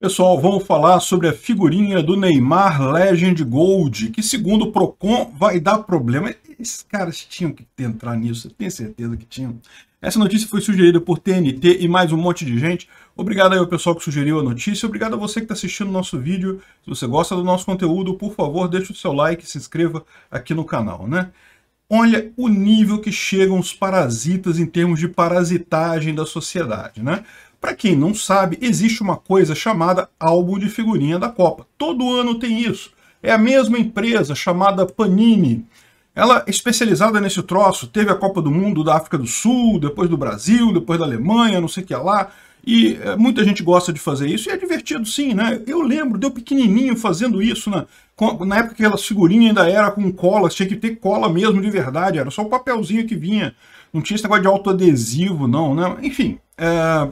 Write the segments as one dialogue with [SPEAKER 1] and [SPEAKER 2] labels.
[SPEAKER 1] Pessoal, vamos falar sobre a figurinha do Neymar Legend Gold, que segundo o Procon vai dar problema. Esses caras tinham que entrar nisso, tenho certeza que tinham. Essa notícia foi sugerida por TNT e mais um monte de gente. Obrigado aí ao pessoal que sugeriu a notícia, obrigado a você que está assistindo o nosso vídeo. Se você gosta do nosso conteúdo, por favor, deixe o seu like e se inscreva aqui no canal, né? Olha o nível que chegam os parasitas em termos de parasitagem da sociedade, né? Para quem não sabe, existe uma coisa chamada álbum de figurinha da Copa. Todo ano tem isso. É a mesma empresa chamada Panini. Ela é especializada nesse troço, teve a Copa do Mundo da África do Sul, depois do Brasil, depois da Alemanha, não sei o que é lá. E eh, muita gente gosta de fazer isso, e é divertido sim, né? Eu lembro, deu pequenininho fazendo isso, né? na época que aquelas figurinhas ainda era com cola, tinha que ter cola mesmo de verdade, era só o papelzinho que vinha. Não tinha esse negócio de autoadesivo, não, né? Enfim, é...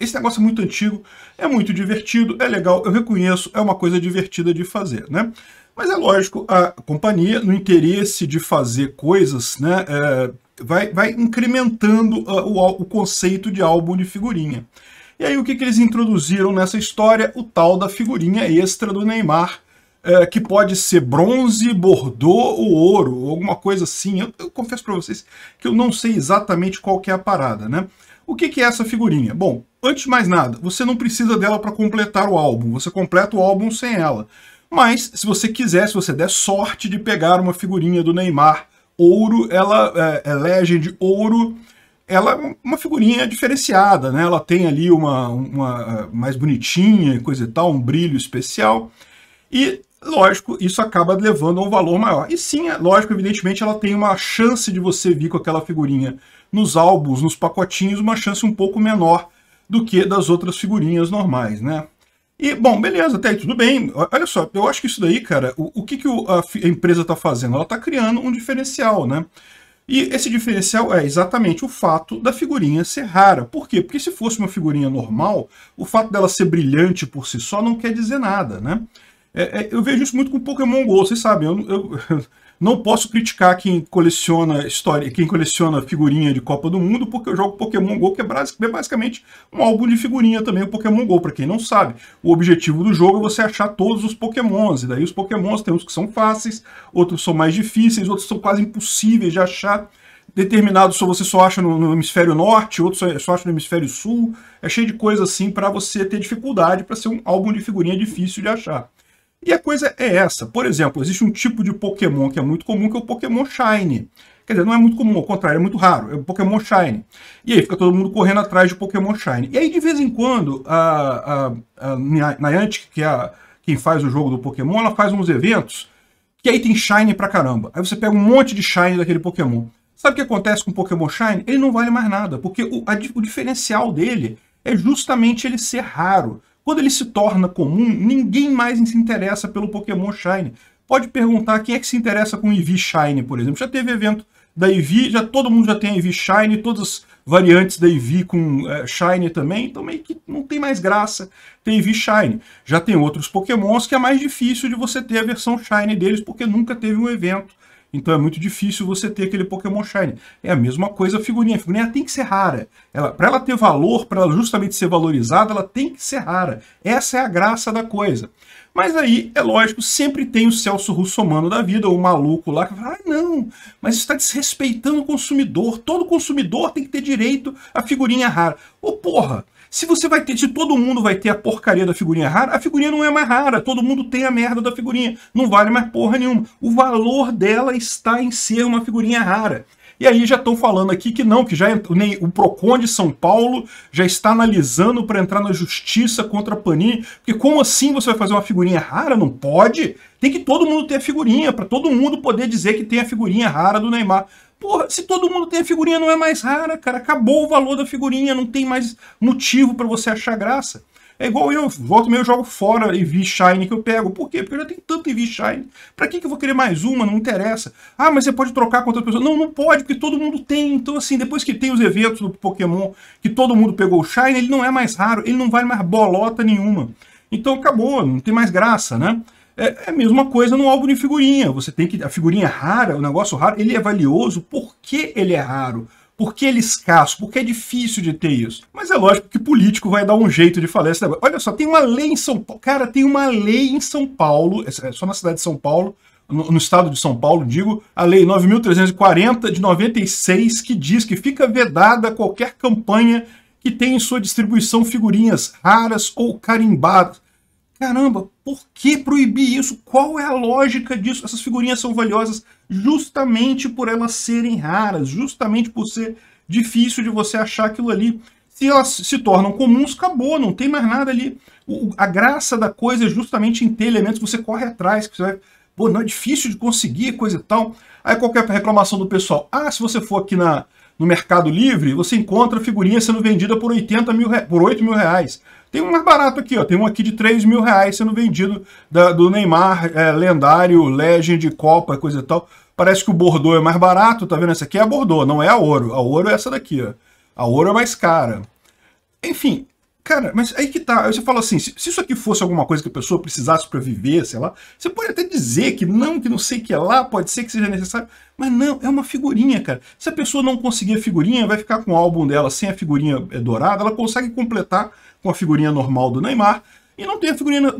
[SPEAKER 1] Esse negócio é muito antigo, é muito divertido, é legal, eu reconheço, é uma coisa divertida de fazer, né? Mas é lógico, a companhia, no interesse de fazer coisas, né, é, vai, vai incrementando uh, o, o conceito de álbum de figurinha. E aí o que, que eles introduziram nessa história? O tal da figurinha extra do Neymar, é, que pode ser bronze, bordô ou ouro, alguma coisa assim. Eu, eu confesso para vocês que eu não sei exatamente qual que é a parada, né? O que, que é essa figurinha? Bom, Antes de mais nada, você não precisa dela para completar o álbum. Você completa o álbum sem ela. Mas, se você quiser, se você der sorte de pegar uma figurinha do Neymar ouro, ela é, é Legend ouro, ela é uma figurinha diferenciada, né? Ela tem ali uma, uma é, mais bonitinha e coisa e tal, um brilho especial. E, lógico, isso acaba levando a um valor maior. E sim, é lógico, evidentemente, ela tem uma chance de você vir com aquela figurinha nos álbuns, nos pacotinhos, uma chance um pouco menor do que das outras figurinhas normais, né? E, bom, beleza, até aí tudo bem. Olha só, eu acho que isso daí, cara, o, o que, que a, empresa está fazendo? Ela está criando um diferencial, né? E esse diferencial é exatamente o fato da figurinha ser rara. Por quê? Porque se fosse uma figurinha normal, o fato dela ser brilhante por si só não quer dizer nada, né? É, é, eu vejo isso muito com Pokémon GO, vocês sabem, eu, eu não posso criticar quem coleciona história, quem coleciona figurinha de Copa do Mundo, porque eu jogo Pokémon GO, que é, é basicamente um álbum de figurinha também, o Pokémon GO, para quem não sabe. O objetivo do jogo é você achar todos os Pokémons, e daí os Pokémons tem uns que são fáceis, outros são mais difíceis, outros são quase impossíveis de achar. Determinados só você só acha no, no hemisfério norte, outros só, só acha no hemisfério sul. É cheio de coisa assim para você ter dificuldade para ser um álbum de figurinha difícil de achar. E a coisa é essa. Por exemplo, existe um tipo de Pokémon que é muito comum, que é o Pokémon Shine. Quer dizer, não é muito comum, ao contrário, é muito raro. É o Pokémon Shine. E aí fica todo mundo correndo atrás de Pokémon Shine. E aí, de vez em quando, a, a, a Niantic, que é a, quem faz o jogo do Pokémon, ela faz uns eventos que aí tem Shine pra caramba. Aí você pega um monte de Shine daquele Pokémon. Sabe o que acontece com o Pokémon Shine? Ele não vale mais nada, porque o, a, o diferencial dele é justamente ele ser raro. Quando ele se torna comum, ninguém mais se interessa pelo Pokémon Shine. Pode perguntar quem é que se interessa com EV Shine, por exemplo. Já teve evento da EV, já todo mundo já tem a EV Shine, todas as variantes da EV com é, Shine também, então meio que não tem mais graça ter EV Shine. Já tem outros Pokémons que é mais difícil de você ter a versão Shine deles, porque nunca teve um evento então é muito difícil você ter aquele Pokémon Shine. É a mesma coisa a figurinha. A figurinha tem que ser rara. Ela, para ela ter valor, para ela justamente ser valorizada, ela tem que ser rara. Essa é a graça da coisa. Mas aí, é lógico, sempre tem o Celso Russomano da vida, o maluco lá que fala: ah, não, mas está desrespeitando o consumidor. Todo consumidor tem que ter direito a figurinha rara. Ô, porra, se você vai ter, se todo mundo vai ter a porcaria da figurinha rara, a figurinha não é mais rara, todo mundo tem a merda da figurinha, não vale mais porra nenhuma. O valor dela está em ser uma figurinha rara. E aí já estão falando aqui que não, que já nem o Procon de São Paulo já está analisando para entrar na justiça contra a Panini, porque como assim você vai fazer uma figurinha rara? Não pode. Tem que todo mundo ter a figurinha para todo mundo poder dizer que tem a figurinha rara do Neymar. Porra, se todo mundo tem a figurinha, não é mais rara, cara. Acabou o valor da figurinha, não tem mais motivo para você achar graça. É igual eu, volto meio jogo fora e vi Shine que eu pego. Por quê? Porque eu já tenho tanto EV Shine. Pra que, que eu vou querer mais uma? Não interessa. Ah, mas você pode trocar com outra pessoa. Não, não pode, porque todo mundo tem. Então, assim, depois que tem os eventos do Pokémon, que todo mundo pegou o Shine, ele não é mais raro, ele não vale mais bolota nenhuma. Então acabou, não tem mais graça, né? É, é a mesma coisa no álbum de figurinha. Você tem que. A figurinha é rara, o negócio raro, ele é valioso porque ele é raro. Porque ele é escasso, porque é difícil de ter isso. Mas é lógico que político vai dar um jeito de falar esse negócio. Olha só, tem uma lei em São Paulo. Cara, tem uma lei em São Paulo, é só na cidade de São Paulo, no, no estado de São Paulo, digo, a lei 9.340 de 96, que diz que fica vedada qualquer campanha que tenha em sua distribuição figurinhas raras ou carimbadas Caramba, por que proibir isso? Qual é a lógica disso? Essas figurinhas são valiosas justamente por elas serem raras, justamente por ser difícil de você achar aquilo ali. Se elas se tornam comuns, acabou, não tem mais nada ali. O, a graça da coisa é justamente em ter elementos que você corre atrás, que você vai pô, não é difícil de conseguir, coisa e tal. Aí qualquer reclamação do pessoal, ah, se você for aqui na, no Mercado Livre, você encontra figurinha sendo vendida por 80 mil, por 8 mil reais. Tem um mais barato aqui, ó. Tem um aqui de 3 mil reais sendo vendido da, do Neymar, é, lendário, Legend, Copa, coisa e tal. Parece que o Bordeaux é mais barato, tá vendo? Essa aqui é a Bordeaux, não é a Ouro. A Ouro é essa daqui, ó. A Ouro é mais cara. Enfim, Cara, mas aí que tá. você fala assim: se, se, isso aqui fosse alguma coisa que a pessoa precisasse para viver, sei lá, você pode até dizer que não, que não sei o que é lá, pode ser que seja necessário, mas não, é uma figurinha, cara. Se a pessoa não conseguir a figurinha, vai ficar com o álbum dela sem a figurinha eh, dourada, ela consegue completar com a figurinha normal do Neymar, e não tem a figurinha é,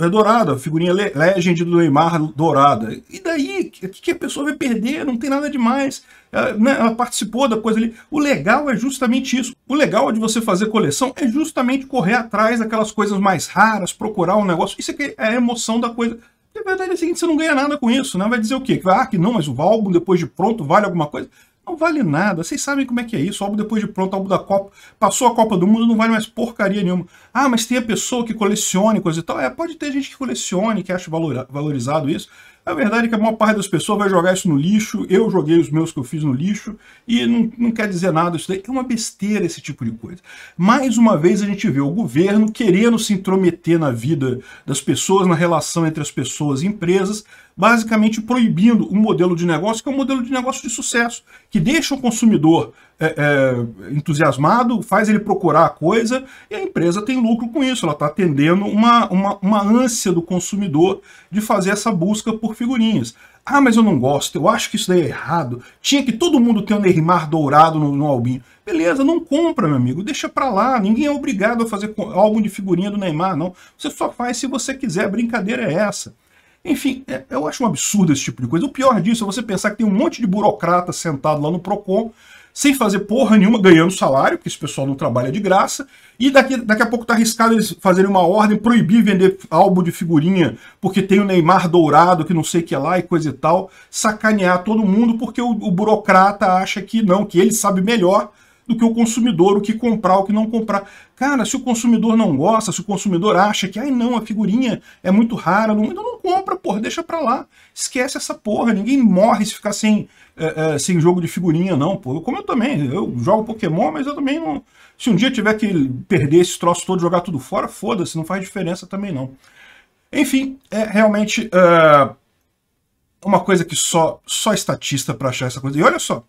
[SPEAKER 1] é, é, dourada, a figurinha Legend do Neymar dourada. E daí? O que a pessoa vai perder? Não tem nada demais. Ela, né, ela participou da coisa ali. O legal é justamente isso. O legal de você fazer coleção é justamente correr atrás daquelas coisas mais raras, procurar um negócio. Isso é a emoção da coisa. Na verdade é o seguinte, você não ganha nada com isso, né? Vai dizer o quê? Ah, que não, mas o álbum depois de pronto vale alguma coisa? Não vale nada. Vocês sabem como é que é isso. O álbum depois de pronto, álbum da Copa. Passou a Copa do Mundo, não vale mais porcaria nenhuma. Ah, mas tem a pessoa que colecione coisa e tal. É, pode ter gente que colecione, que acha valor, valorizado isso. A verdade é que a maior parte das pessoas vai jogar isso no lixo. Eu joguei os meus que eu fiz no lixo e não, não quer dizer nada isso daí. É uma besteira esse tipo de coisa. Mais uma vez a gente vê o governo querendo se intrometer na vida das pessoas, na relação entre as pessoas e empresas, basicamente proibindo um modelo de negócio que é um modelo de negócio de sucesso, que deixa o consumidor é, é, entusiasmado, faz ele procurar a coisa e a empresa tem lucro com isso. Ela está atendendo uma, uma, uma ânsia do consumidor de fazer essa busca por figurinhas. Ah, mas eu não gosto, eu acho que isso daí é errado. Tinha que todo mundo ter um Neymar dourado no, no albinho. Beleza, não compra, meu amigo, deixa pra lá. Ninguém é obrigado a fazer álbum de figurinha do Neymar, não. Você só faz se você quiser, a brincadeira é essa. Enfim, é, eu acho um absurdo esse tipo de coisa. O pior disso é você pensar que tem um monte de burocrata sentado lá no PROCON sem fazer porra nenhuma, ganhando salário, porque esse pessoal não trabalha de graça, e daqui, daqui a pouco tá arriscado eles fazerem uma ordem, proibir vender álbum de figurinha, porque tem o Neymar dourado, que não sei o que é lá e coisa e tal, sacanear todo mundo, porque o, o burocrata acha que não, que ele sabe melhor, do que o consumidor, o que comprar, o que não comprar. Cara, se o consumidor não gosta, se o consumidor acha que, ai não, a figurinha é muito rara, não, não compra, porra, deixa pra lá. Esquece essa porra, ninguém morre se ficar sem, é, é, sem jogo de figurinha, não, pô. Como eu também, eu jogo Pokémon, mas eu também não. Se um dia tiver que perder esse troço todo, jogar tudo fora, foda-se, não faz diferença também, não. Enfim, é realmente. Eh, uma coisa que só só estatista para achar essa coisa. E olha só,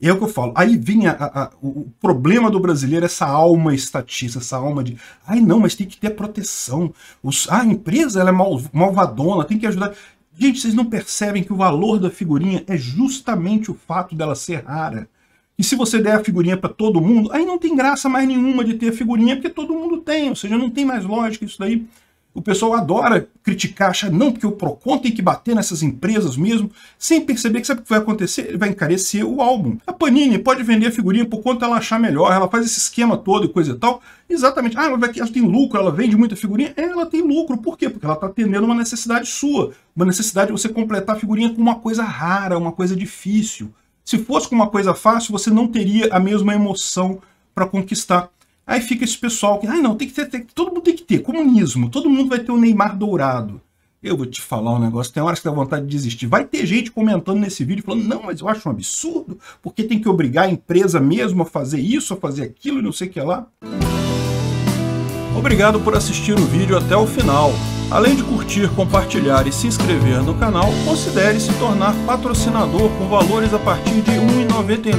[SPEAKER 1] é o que eu falo. Aí vinha a, a, o problema do brasileiro, essa alma estatista, essa alma de. Ai, não, mas tem que ter proteção. Os, a empresa ela é mal, malvadona, tem que ajudar. Gente, vocês não percebem que o valor da figurinha é justamente o fato dela ser rara. E se você der a figurinha para todo mundo, aí não tem graça mais nenhuma de ter a figurinha, porque todo mundo tem, ou seja, não tem mais lógica isso daí. O pessoal adora criticar, achar, não, porque o PROCON tem que bater nessas empresas mesmo, sem perceber que sabe o que vai acontecer? Ele vai encarecer o álbum. A Panini pode vender a figurinha por quanto ela achar melhor, ela faz esse esquema todo e coisa e tal. Exatamente. Ah, ela tem lucro, ela vende muita figurinha. É, ela tem lucro, por quê? Porque ela está atendendo uma necessidade sua, uma necessidade de você completar a figurinha com uma coisa rara, uma coisa difícil. Se fosse com uma coisa fácil, você não teria a mesma emoção para conquistar. Aí fica esse pessoal que, ah, não, tem que ter, tem, todo mundo tem que ter, comunismo, todo mundo vai ter o Neymar dourado. Eu vou te falar um negócio, tem horas que dá vontade de desistir. Vai ter gente comentando nesse vídeo falando, não, mas eu acho um absurdo, porque tem que obrigar a empresa mesmo a fazer isso, a fazer aquilo, não sei o que lá. Obrigado por assistir o vídeo até o final. Além de curtir, compartilhar e se inscrever no canal, considere se tornar patrocinador com valores a partir de R$ 1,99